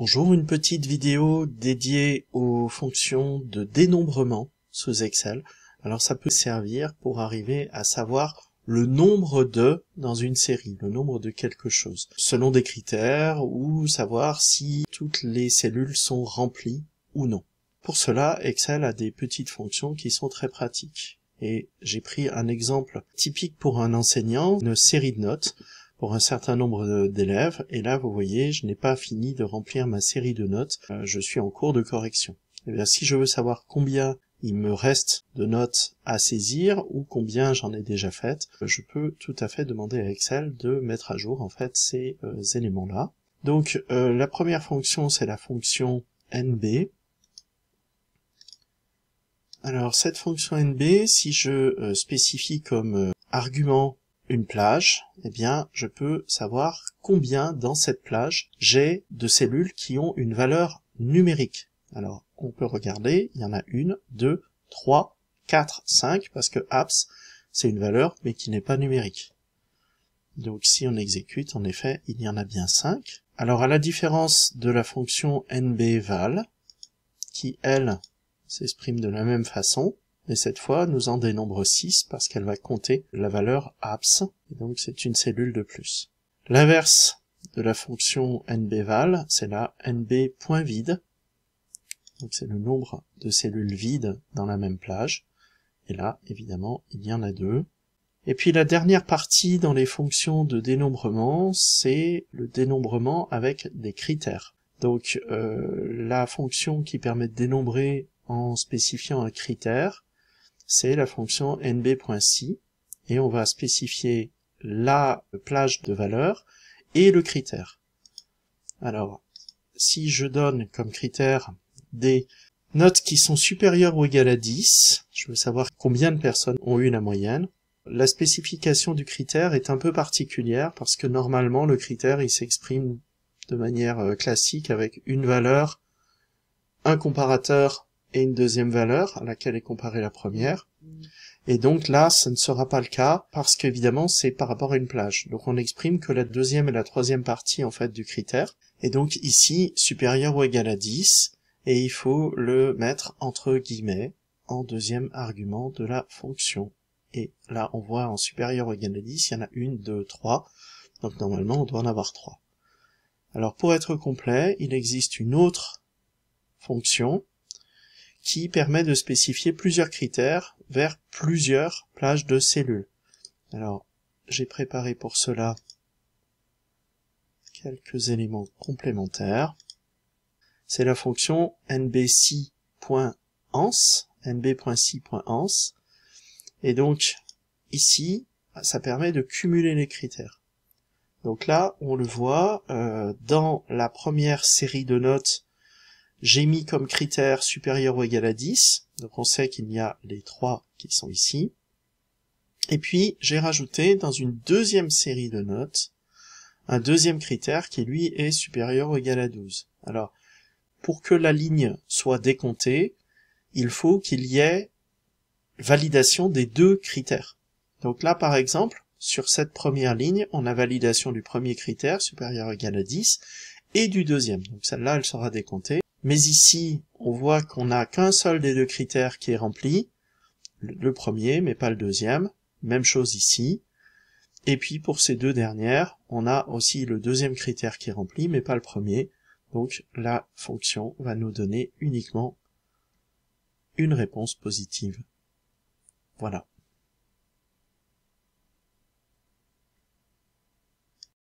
Bonjour, une petite vidéo dédiée aux fonctions de dénombrement sous Excel. Alors ça peut servir pour arriver à savoir le nombre de dans une série, le nombre de quelque chose, selon des critères ou savoir si toutes les cellules sont remplies ou non. Pour cela, Excel a des petites fonctions qui sont très pratiques. Et j'ai pris un exemple typique pour un enseignant, une série de notes pour un certain nombre d'élèves, et là vous voyez, je n'ai pas fini de remplir ma série de notes, euh, je suis en cours de correction. Et eh bien, si je veux savoir combien il me reste de notes à saisir ou combien j'en ai déjà faites, je peux tout à fait demander à Excel de mettre à jour en fait ces euh, éléments-là. Donc euh, la première fonction c'est la fonction NB. Alors cette fonction NB, si je spécifie comme argument une plage, eh bien, je peux savoir combien dans cette plage j'ai de cellules qui ont une valeur numérique. Alors, on peut regarder, il y en a une, deux, trois, quatre, cinq, parce que apps, c'est une valeur, mais qui n'est pas numérique. Donc, si on exécute, en effet, il y en a bien cinq. Alors, à la différence de la fonction nbval, qui, elle, s'exprime de la même façon, mais cette fois nous en dénombre 6 parce qu'elle va compter la valeur abs, et donc c'est une cellule de plus. L'inverse de la fonction nbval, c'est la nb.vide, donc c'est le nombre de cellules vides dans la même plage, et là évidemment il y en a deux. Et puis la dernière partie dans les fonctions de dénombrement, c'est le dénombrement avec des critères. Donc euh, la fonction qui permet de dénombrer en spécifiant un critère, c'est la fonction nb.si, et on va spécifier la plage de valeur et le critère. Alors, si je donne comme critère des notes qui sont supérieures ou égales à 10, je veux savoir combien de personnes ont eu la moyenne, la spécification du critère est un peu particulière parce que normalement le critère il s'exprime de manière euh, classique avec une valeur, un comparateur et une deuxième valeur à laquelle est comparée la première. Mm. Et donc là, ce ne sera pas le cas parce qu'évidemment, c'est par rapport à une plage. Donc on exprime que la deuxième et la troisième partie en fait du critère Et donc ici supérieur ou égal à 10 et il faut le mettre entre guillemets en deuxième argument de la fonction. Et là, on voit en supérieur ou égal à 10, il y en a une, deux, trois. Donc normalement, on doit en avoir trois. Alors pour être complet, il existe une autre fonction qui permet de spécifier plusieurs critères vers plusieurs plages de cellules. Alors, j'ai préparé pour cela quelques éléments complémentaires. C'est la fonction nb Et donc, ici, ça permet de cumuler les critères. Donc là, on le voit, euh, dans la première série de notes, j'ai mis comme critère supérieur ou égal à 10, donc on sait qu'il y a les trois qui sont ici. Et puis j'ai rajouté dans une deuxième série de notes un deuxième critère qui lui est supérieur ou égal à 12. Alors, pour que la ligne soit décomptée, il faut qu'il y ait validation des deux critères. Donc là, par exemple, sur cette première ligne, on a validation du premier critère, supérieur ou égal à 10, et du deuxième. Donc celle-là, elle sera décomptée. Mais ici, on voit qu'on n'a qu'un seul des deux critères qui est rempli, le premier mais pas le deuxième, même chose ici. Et puis pour ces deux dernières, on a aussi le deuxième critère qui est rempli mais pas le premier, donc la fonction va nous donner uniquement une réponse positive. Voilà.